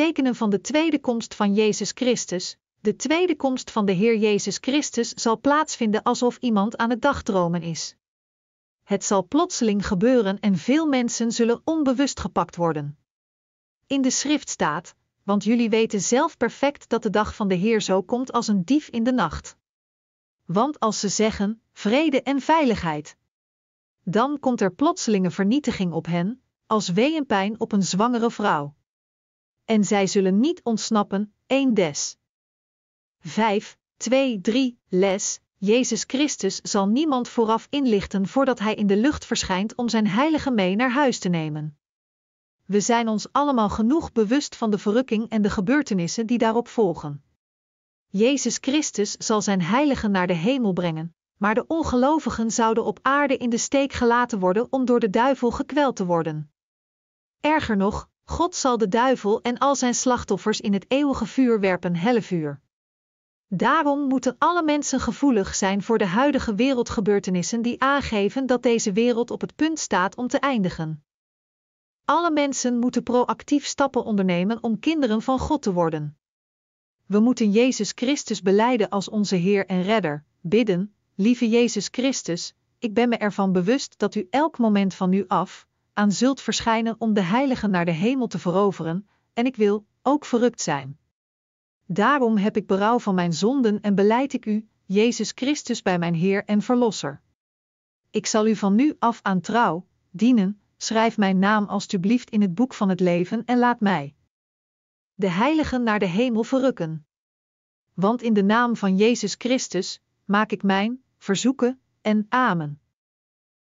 tekenen van de tweede komst van Jezus Christus. De tweede komst van de Heer Jezus Christus zal plaatsvinden alsof iemand aan het dagdromen is. Het zal plotseling gebeuren en veel mensen zullen onbewust gepakt worden. In de schrift staat: Want jullie weten zelf perfect dat de dag van de Heer zo komt als een dief in de nacht. Want als ze zeggen: vrede en veiligheid, dan komt er plotselinge vernietiging op hen, als weeënpijn op een zwangere vrouw en zij zullen niet ontsnappen, 1 des. 5, 2, 3, les, Jezus Christus zal niemand vooraf inlichten voordat hij in de lucht verschijnt om zijn heilige mee naar huis te nemen. We zijn ons allemaal genoeg bewust van de verrukking en de gebeurtenissen die daarop volgen. Jezus Christus zal zijn heiligen naar de hemel brengen, maar de ongelovigen zouden op aarde in de steek gelaten worden om door de duivel gekweld te worden. Erger nog, God zal de duivel en al zijn slachtoffers in het eeuwige vuur werpen, hellevuur. Daarom moeten alle mensen gevoelig zijn voor de huidige wereldgebeurtenissen die aangeven dat deze wereld op het punt staat om te eindigen. Alle mensen moeten proactief stappen ondernemen om kinderen van God te worden. We moeten Jezus Christus beleiden als onze Heer en Redder, bidden, lieve Jezus Christus, ik ben me ervan bewust dat u elk moment van nu af, aan zult verschijnen om de heiligen naar de hemel te veroveren, en ik wil ook verrukt zijn. Daarom heb ik berouw van mijn zonden en beleid ik u, Jezus Christus bij mijn Heer en Verlosser. Ik zal u van nu af aan trouw dienen, schrijf mijn naam alstublieft in het boek van het leven en laat mij de heiligen naar de hemel verrukken. Want in de naam van Jezus Christus maak ik mijn verzoeken en amen.